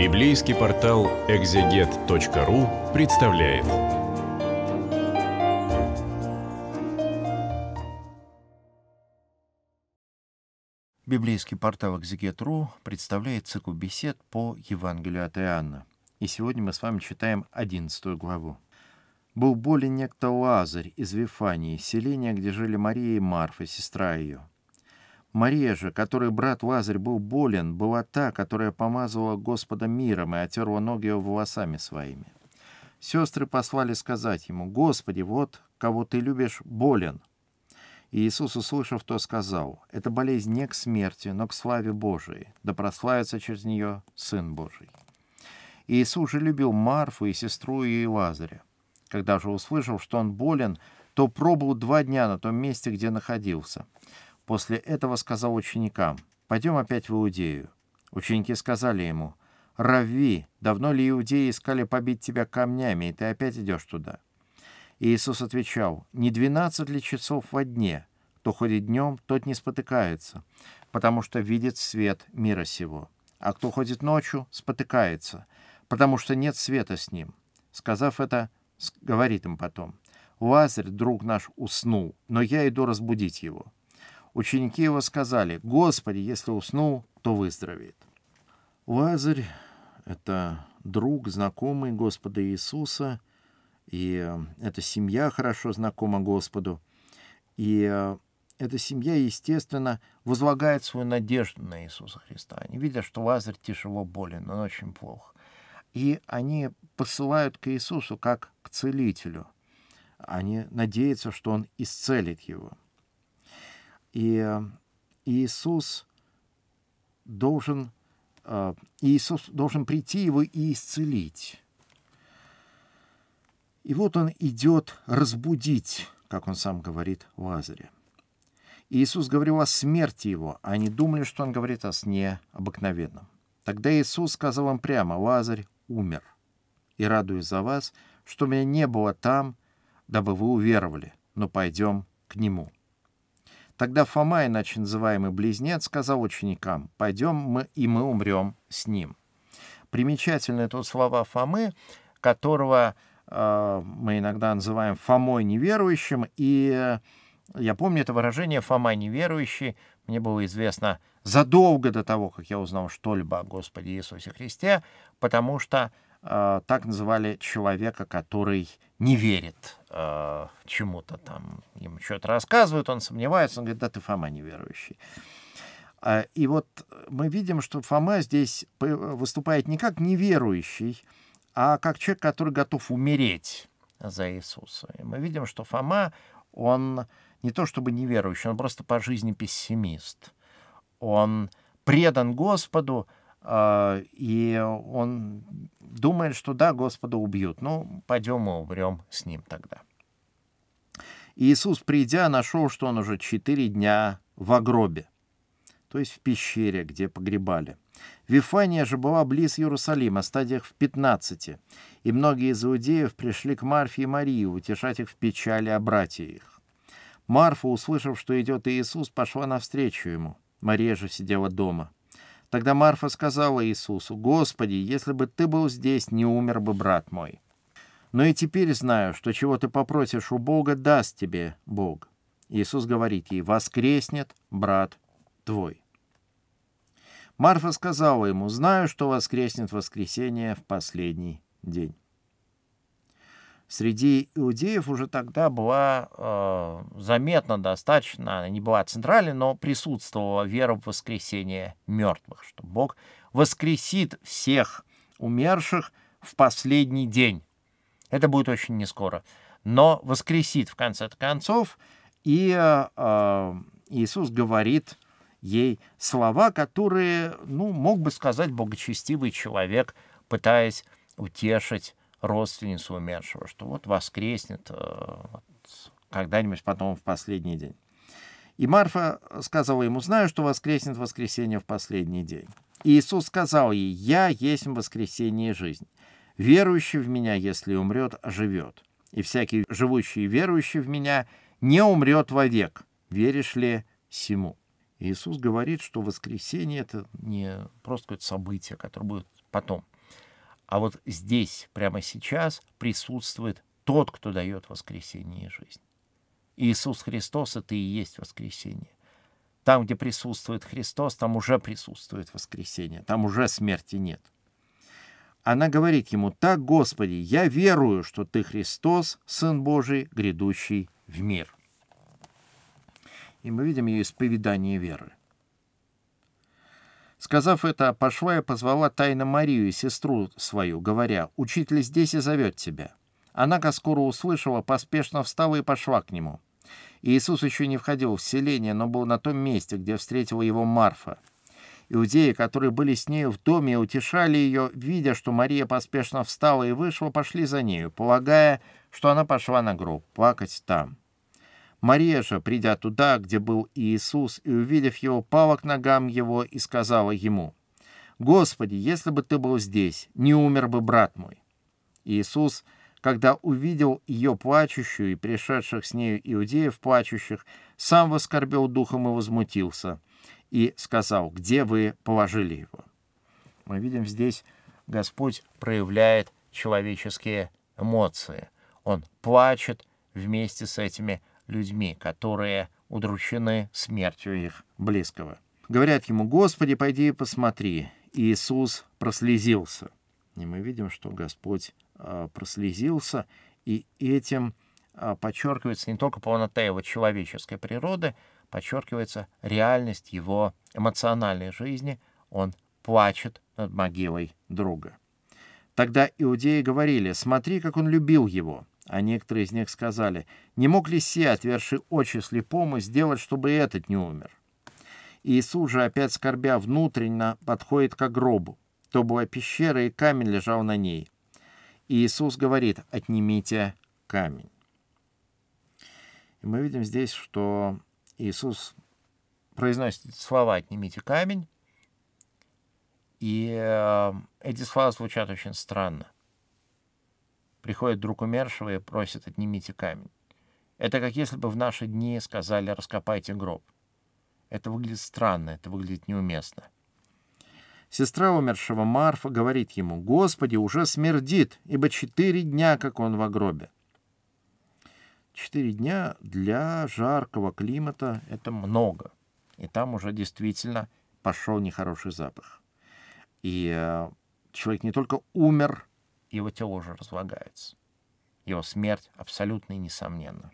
Библейский портал экзегет.ру представляет. Библейский портал экзегет.ру представляет цикл бесед по Евангелию от Иоанна. И сегодня мы с вами читаем 11 главу. «Был болен некто Лазарь из Вифании, селения, где жили Мария и Марфа, сестра ее. Мария же, которой брат Лазарь был болен, была та, которая помазывала Господа миром и отерла ноги его волосами своими. Сестры послали сказать ему, «Господи, вот, кого ты любишь, болен». И Иисус, услышав то, сказал, «Это болезнь не к смерти, но к славе Божией, да прославится через нее Сын Божий». Иисус же любил Марфу и сестру ее и Лазаря. Когда же услышал, что он болен, то пробыл два дня на том месте, где находился – После этого сказал ученикам, «Пойдем опять в Иудею». Ученики сказали ему, «Равви, давно ли иудеи искали побить тебя камнями, и ты опять идешь туда?» И Иисус отвечал, «Не двенадцать ли часов во дне? Кто ходит днем, тот не спотыкается, потому что видит свет мира сего. А кто ходит ночью, спотыкается, потому что нет света с ним». Сказав это, говорит им потом, «Лазарь, друг наш, уснул, но я иду разбудить его». Ученики его сказали, «Господи, если уснул, то выздоровеет». Лазарь — это друг, знакомый Господа Иисуса, и э, эта семья хорошо знакома Господу. И э, эта семья, естественно, возлагает свою надежду на Иисуса Христа. Они видят, что Лазарь тяжело болен, он очень плох. И они посылают к Иисусу как к целителю. Они надеются, что он исцелит его. И э, Иисус должен, э, Иисус должен прийти его и исцелить. И вот он идет разбудить, как он сам говорит, Лазаря. И Иисус говорил о смерти его, а они думали, что он говорит о сне обыкновенном. Тогда Иисус сказал им прямо, «Лазарь умер, и радуюсь за вас, что меня не было там, дабы вы уверовали, но пойдем к нему». Тогда Фома, иначе называемый близнец, сказал ученикам, «Пойдем, мы, и мы умрем с ним». Примечательны тут слова Фомы, которого э, мы иногда называем Фомой неверующим, и э, я помню это выражение «Фома неверующий», мне было известно задолго до того, как я узнал что-либо о Господе Иисусе Христе, потому что Э, так называли человека, который не верит э, чему-то там. Ему что-то рассказывают, он сомневается, он говорит, да ты, Фома, неверующий. Э, и вот мы видим, что Фома здесь выступает не как неверующий, а как человек, который готов умереть за Иисуса. И мы видим, что Фома, он не то чтобы неверующий, он просто по жизни пессимист. Он предан Господу, а, и он думает, что да, Господа убьют. Ну, пойдем и умрем с ним тогда. Иисус, придя, нашел, что он уже четыре дня в гробе, то есть в пещере, где погребали. Вифания же была близ Иерусалима, стадиях в 15, и многие из иудеев пришли к Марфе и Марии утешать их в печали о братьях их. Марфа, услышав, что идет Иисус, пошла навстречу ему. Мария же сидела дома. Тогда Марфа сказала Иисусу, «Господи, если бы ты был здесь, не умер бы брат мой. Но ну и теперь знаю, что чего ты попросишь у Бога, даст тебе Бог». Иисус говорит ей, «Воскреснет брат твой». Марфа сказала ему, «Знаю, что воскреснет воскресение в последний день» среди иудеев уже тогда была э, заметна достаточно, она не была центральной, но присутствовала вера в воскресение мертвых, что Бог воскресит всех умерших в последний день. Это будет очень нескоро, но воскресит в конце концов, и э, Иисус говорит ей слова, которые, ну, мог бы сказать богочестивый человек, пытаясь утешить родственницу умершего, что вот воскреснет э, вот, когда-нибудь потом в последний день. И Марфа сказала ему, знаю, что воскреснет воскресенье в последний день. И Иисус сказал ей, я есть в воскресенье жизнь. Верующий в меня, если умрет, живет. И всякий живущий и верующий в меня не умрет вовек. Веришь ли сему? Иисус говорит, что воскресенье — это не просто какое-то событие, которое будет потом. А вот здесь, прямо сейчас, присутствует тот, кто дает воскресение и жизнь. Иисус Христос — это и есть воскресение. Там, где присутствует Христос, там уже присутствует воскресение, там уже смерти нет. Она говорит ему, «Так, Господи, я верую, что Ты Христос, Сын Божий, грядущий в мир». И мы видим ее исповедание веры. Сказав это, Пашвая позвала тайно Марию, сестру свою, говоря, «Учитель здесь и зовет тебя». Она, как скоро услышала, поспешно встала и пошла к нему. Иисус еще не входил в селение, но был на том месте, где встретила его Марфа. Иудеи, которые были с нею в доме, утешали ее, видя, что Мария поспешно встала и вышла, пошли за нею, полагая, что она пошла на гроб плакать там. Мария же, придя туда, где был Иисус, и увидев его, пала к ногам его и сказала ему, «Господи, если бы ты был здесь, не умер бы брат мой». Иисус, когда увидел ее плачущую и пришедших с нею иудеев плачущих, сам воскорбел духом и возмутился, и сказал, «Где вы положили его?» Мы видим здесь, Господь проявляет человеческие эмоции. Он плачет вместе с этими людьми, которые удручены смертью их близкого. Говорят ему, «Господи, пойди и посмотри». И Иисус прослезился. И мы видим, что Господь а, прослезился, и этим а, подчеркивается не только полнота его человеческой природы, подчеркивается реальность его эмоциональной жизни. Он плачет над могилой друга. Тогда иудеи говорили, смотри, как он любил его а некоторые из них сказали, не мог ли Се, отверши очи слепому, сделать, чтобы и этот не умер? Иисус же, опять скорбя внутренно, подходит к гробу. То была пещера, и камень лежал на ней. И Иисус говорит, отнимите камень. И мы видим здесь, что Иисус произносит слова «отнимите камень», и э, эти слова звучат очень странно – Приходит друг умершего и просит, отнимите камень. Это как если бы в наши дни сказали, раскопайте гроб. Это выглядит странно, это выглядит неуместно. Сестра умершего Марфа говорит ему, «Господи, уже смердит, ибо четыре дня, как он в гробе». Четыре дня для жаркого климата — это много. И там уже действительно пошел нехороший запах. И э, человек не только умер, его тело уже разлагается. Его смерть абсолютно и несомненна.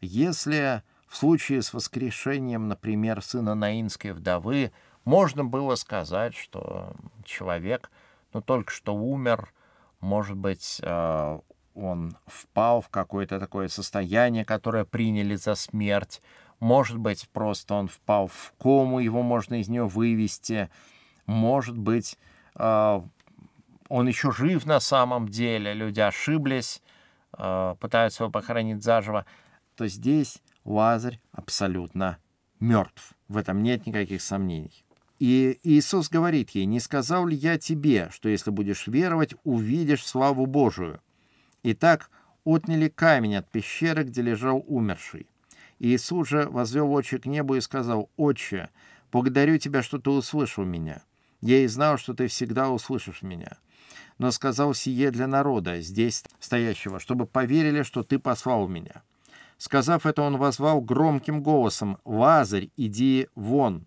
Если в случае с воскрешением, например, сына Наинской вдовы, можно было сказать, что человек, ну, только что умер, может быть, э, он впал в какое-то такое состояние, которое приняли за смерть, может быть, просто он впал в кому, его можно из нее вывести, может быть, э, он еще жив на самом деле, люди ошиблись, э, пытаются его похоронить заживо, то здесь Лазарь абсолютно мертв. В этом нет никаких сомнений. И Иисус говорит ей, «Не сказал ли я тебе, что если будешь веровать, увидишь славу Божию?» Итак, отняли камень от пещеры, где лежал умерший. Иисус же возвел очи к небу и сказал, «Отче, благодарю тебя, что ты услышал меня. Я и знал, что ты всегда услышишь меня но сказал сие для народа, здесь стоящего, чтобы поверили, что ты послал меня». Сказав это, он возвал громким голосом «Лазарь, иди вон!»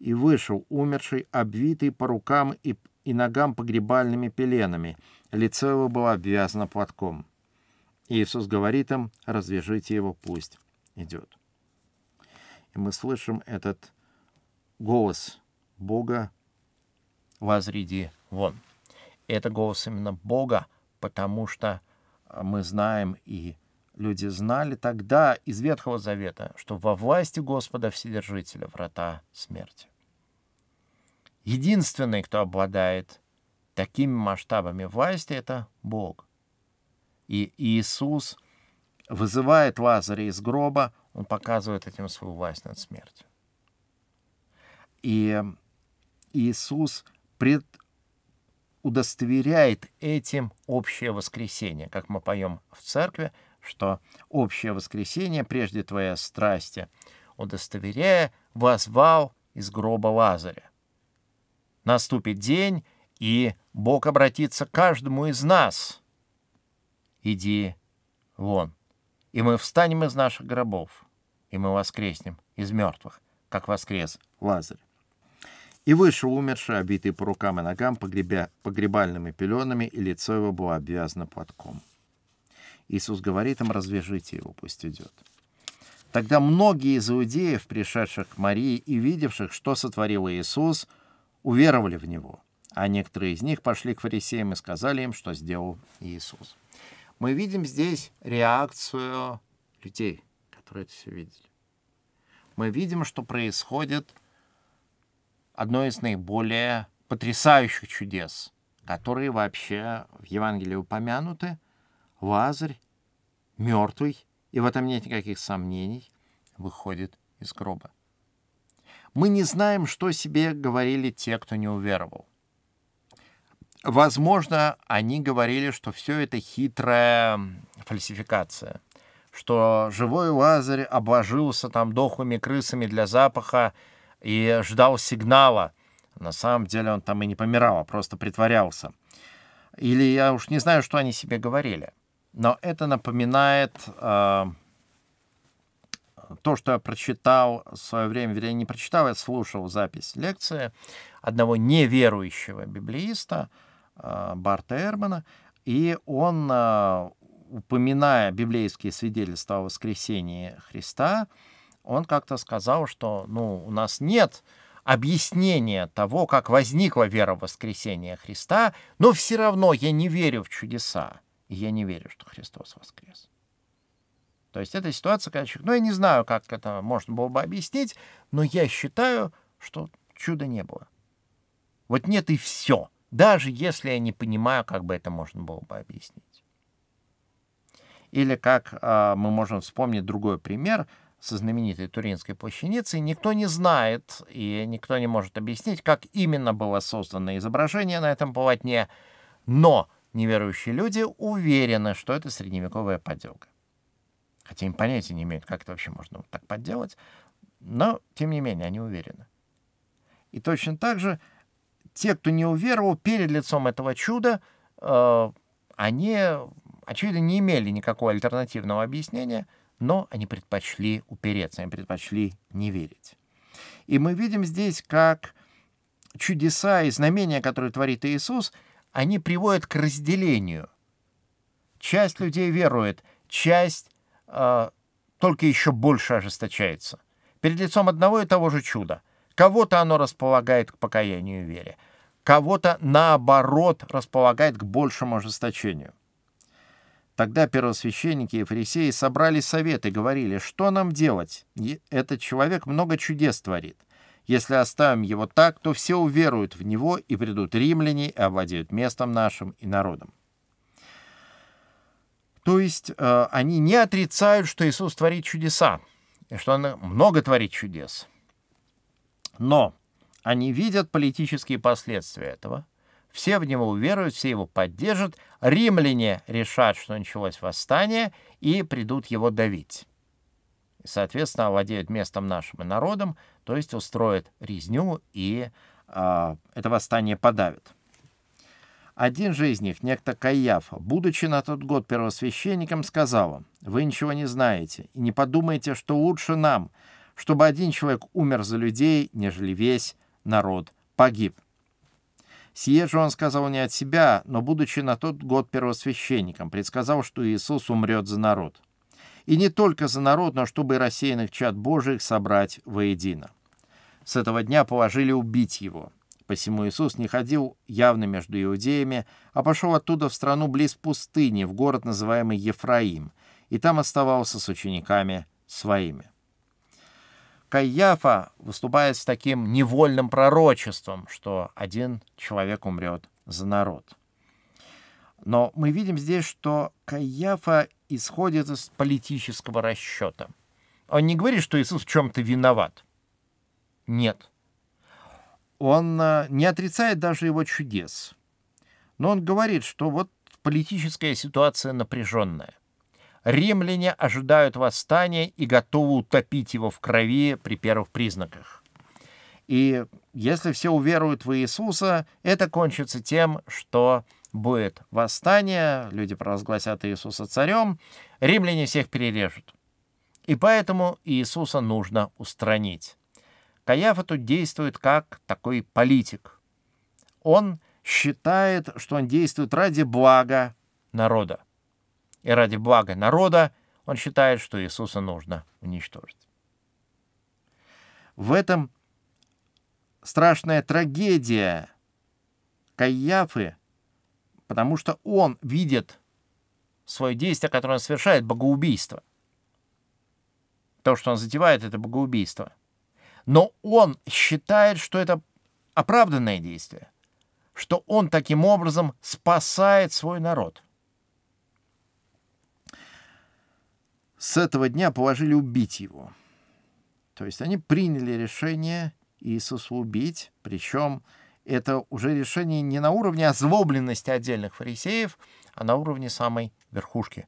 И вышел, умерший, обвитый по рукам и, и ногам погребальными пеленами. Лицо его было обвязано платком. Иисус говорит им «Развяжите его, пусть идет». И мы слышим этот голос Бога «Лазарь, иди вон!» это голос именно Бога, потому что а, мы знаем и люди знали тогда из Ветхого Завета, что во власти Господа Вседержителя врата смерти. Единственный, кто обладает такими масштабами власти, это Бог. И Иисус вызывает Лазаря из гроба, он показывает этим свою власть над смертью. И Иисус пред, удостоверяет этим общее воскресение, как мы поем в церкви, что общее воскресение, прежде твоя страсти, удостоверяя, возвал из гроба Лазаря. Наступит день, и Бог обратится к каждому из нас. Иди вон, и мы встанем из наших гробов, и мы воскреснем из мертвых, как воскрес Лазарь. И вышел умерший, обитый по рукам и ногам погребя, погребальными пеленами, и лицо его было обвязано платком. Иисус говорит им, развяжите его, пусть идет. Тогда многие из иудеев, пришедших к Марии и видевших, что сотворил Иисус, уверовали в Него, а некоторые из них пошли к фарисеям и сказали им, что сделал Иисус. Мы видим здесь реакцию людей, которые это все видели. Мы видим, что происходит одно из наиболее потрясающих чудес, которые вообще в Евангелии упомянуты. Лазарь мертвый, и в этом нет никаких сомнений, выходит из гроба. Мы не знаем, что себе говорили те, кто не уверовал. Возможно, они говорили, что все это хитрая фальсификация, что живой Лазарь обложился там дохлыми крысами для запаха, и ждал сигнала. На самом деле он там и не помирал, а просто притворялся. Или я уж не знаю, что они себе говорили. Но это напоминает э, то, что я прочитал в свое время, вернее, не прочитал, я слушал запись лекции одного неверующего библеиста э, Барта Эрмана, и он, э, упоминая библейские свидетельства о воскресении Христа, э, он как-то сказал, что ну, у нас нет объяснения того, как возникла вера в воскресение Христа, но все равно я не верю в чудеса, и я не верю, что Христос воскрес. То есть эта ситуация, когда человек, ну я не знаю, как это можно было бы объяснить, но я считаю, что чуда не было. Вот нет и все, даже если я не понимаю, как бы это можно было бы объяснить. Или как э, мы можем вспомнить другой пример, со знаменитой Туринской плащаницей, никто не знает и никто не может объяснить, как именно было создано изображение на этом полотне, но неверующие люди уверены, что это средневековая подделка. Хотя им понятия не имеют, как это вообще можно вот так подделать, но, тем не менее, они уверены. И точно так же те, кто не уверовал, перед лицом этого чуда, э, они, очевидно, не имели никакого альтернативного объяснения — но они предпочли упереться, они предпочли не верить. И мы видим здесь, как чудеса и знамения, которые творит Иисус, они приводят к разделению. Часть людей верует, часть э, только еще больше ожесточается. Перед лицом одного и того же чуда. Кого-то оно располагает к покаянию и вере, кого-то, наоборот, располагает к большему ожесточению. Тогда первосвященники и фарисеи собрали совет и говорили, что нам делать? Этот человек много чудес творит. Если оставим его так, то все уверуют в него, и придут римляне, и овладеют местом нашим и народом. То есть э, они не отрицают, что Иисус творит чудеса, и что он много творит чудес. Но они видят политические последствия этого, все в него уверуют, все его поддержат, римляне решат, что началось восстание, и придут его давить. соответственно, овладеют местом нашим и народом, то есть устроят резню и э, это восстание подавят. Один же из них, некто Каяф, будучи на тот год первосвященником, сказал им, «Вы ничего не знаете, и не подумайте, что лучше нам, чтобы один человек умер за людей, нежели весь народ погиб». Сие же он сказал не от себя, но, будучи на тот год первосвященником, предсказал, что Иисус умрет за народ. И не только за народ, но чтобы рассеянных чад Божиих собрать воедино. С этого дня положили убить его. Посему Иисус не ходил явно между иудеями, а пошел оттуда в страну близ пустыни, в город, называемый Ефраим, и там оставался с учениками своими. Каяфа выступает с таким невольным пророчеством, что один человек умрет за народ. Но мы видим здесь, что Каяфа исходит из политического расчета. Он не говорит, что Иисус в чем-то виноват. Нет. Он э, не отрицает даже его чудес. Но он говорит, что вот политическая ситуация напряженная римляне ожидают восстания и готовы утопить его в крови при первых признаках. И если все уверуют в Иисуса, это кончится тем, что будет восстание, люди провозгласят Иисуса царем, римляне всех перережут. И поэтому Иисуса нужно устранить. Каяфа тут действует как такой политик. Он считает, что он действует ради блага народа и ради блага народа он считает, что Иисуса нужно уничтожить. В этом страшная трагедия Каяфы, потому что он видит свое действие, которое он совершает, богоубийство. То, что он затевает, это богоубийство. Но он считает, что это оправданное действие, что он таким образом спасает свой народ – с этого дня положили убить его. То есть они приняли решение Иисуса убить, причем это уже решение не на уровне озлобленности отдельных фарисеев, а на уровне самой верхушки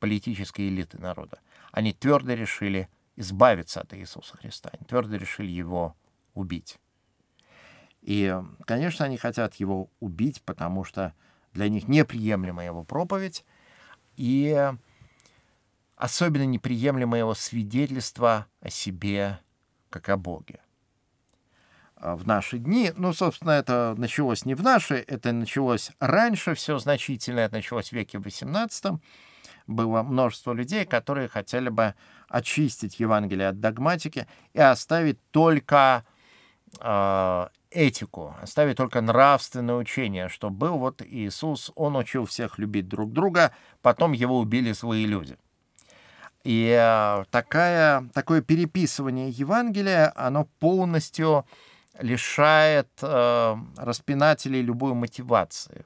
политической элиты народа. Они твердо решили избавиться от Иисуса Христа, они твердо решили его убить. И, конечно, они хотят его убить, потому что для них неприемлема его проповедь. И особенно неприемлемого свидетельства о себе как о Боге. А в наши дни, ну, собственно, это началось не в наши, это началось раньше, все значительное, это началось в веке XVIII, было множество людей, которые хотели бы очистить Евангелие от догматики и оставить только э, этику, оставить только нравственное учение, что был вот Иисус, он учил всех любить друг друга, потом его убили свои люди — и э, такая, такое переписывание Евангелия, оно полностью лишает э, распинателей любой мотивации.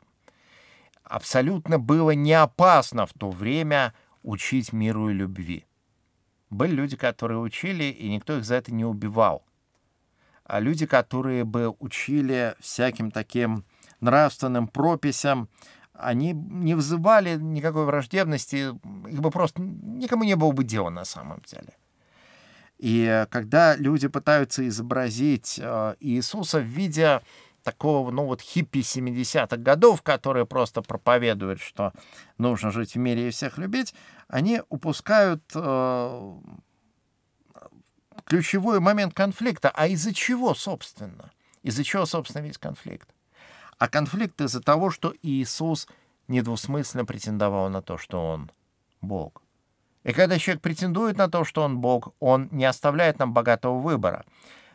Абсолютно было не опасно в то время учить миру и любви. Были люди, которые учили, и никто их за это не убивал. А люди, которые бы учили всяким таким нравственным прописям, они не вызывали никакой враждебности, их бы просто никому не было бы дела на самом деле. И э, когда люди пытаются изобразить э, Иисуса в виде такого, ну вот хиппи 70-х годов, которые просто проповедуют, что нужно жить в мире и всех любить, они упускают э, ключевой момент конфликта. А из-за чего, собственно? Из-за чего, собственно, весь конфликт? а конфликт из-за того, что Иисус недвусмысленно претендовал на то, что Он Бог. И когда человек претендует на то, что он Бог, он не оставляет нам богатого выбора.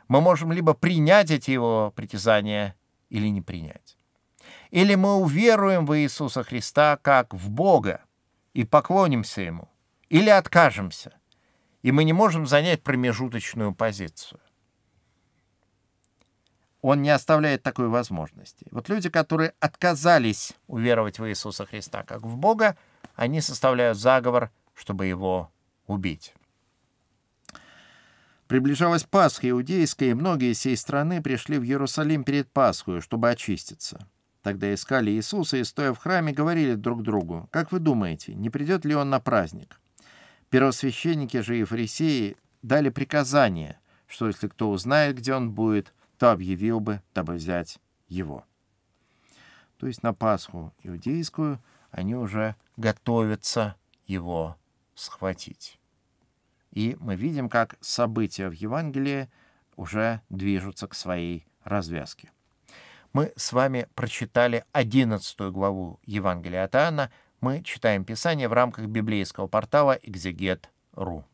Мы можем либо принять эти его притязания или не принять. Или мы уверуем в Иисуса Христа как в Бога и поклонимся Ему, или откажемся, и мы не можем занять промежуточную позицию он не оставляет такой возможности. Вот люди, которые отказались уверовать в Иисуса Христа как в Бога, они составляют заговор, чтобы его убить. Приближалась Пасха иудейская, и многие из сей страны пришли в Иерусалим перед Пасхою, чтобы очиститься. Тогда искали Иисуса и, стоя в храме, говорили друг другу, «Как вы думаете, не придет ли он на праздник?» Первосвященники же и фарисеи дали приказание, что если кто узнает, где он будет – то объявил бы, дабы взять его. То есть на Пасху иудейскую они уже готовятся его схватить. И мы видим, как события в Евангелии уже движутся к своей развязке. Мы с вами прочитали 11 главу Евангелия от Иоанна. Мы читаем Писание в рамках библейского портала «Экзегет.ру».